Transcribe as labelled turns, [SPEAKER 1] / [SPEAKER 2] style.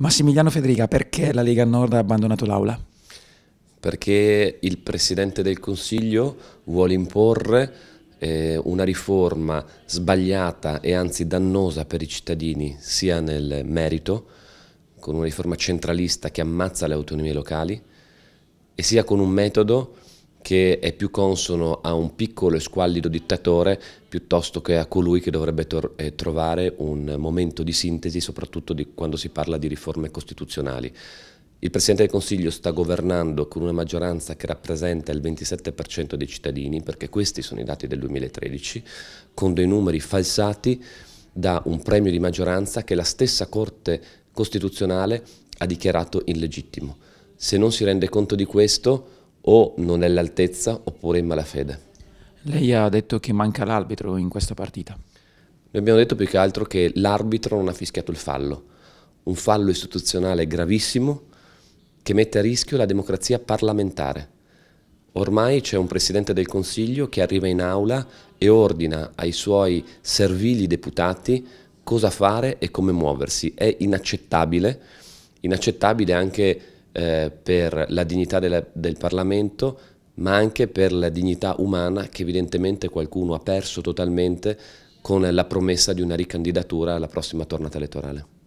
[SPEAKER 1] Massimiliano Federica, perché la Lega Nord ha abbandonato l'aula? Perché il Presidente del Consiglio vuole imporre eh, una riforma sbagliata e anzi dannosa per i cittadini, sia nel merito, con una riforma centralista che ammazza le autonomie locali, e sia con un metodo che è più consono a un piccolo e squallido dittatore piuttosto che a colui che dovrebbe eh, trovare un momento di sintesi, soprattutto di quando si parla di riforme costituzionali. Il Presidente del Consiglio sta governando con una maggioranza che rappresenta il 27% dei cittadini, perché questi sono i dati del 2013, con dei numeri falsati da un premio di maggioranza che la stessa Corte Costituzionale ha dichiarato illegittimo. Se non si rende conto di questo, o non è all'altezza oppure in malafede. Lei ha detto che manca l'arbitro in questa partita. Noi abbiamo detto più che altro che l'arbitro non ha fischiato il fallo, un fallo istituzionale gravissimo che mette a rischio la democrazia parlamentare. Ormai c'è un Presidente del Consiglio che arriva in aula e ordina ai suoi servili deputati cosa fare e come muoversi. È inaccettabile, inaccettabile anche eh, per la dignità della, del Parlamento, ma anche per la dignità umana che evidentemente qualcuno ha perso totalmente con la promessa di una ricandidatura alla prossima tornata elettorale.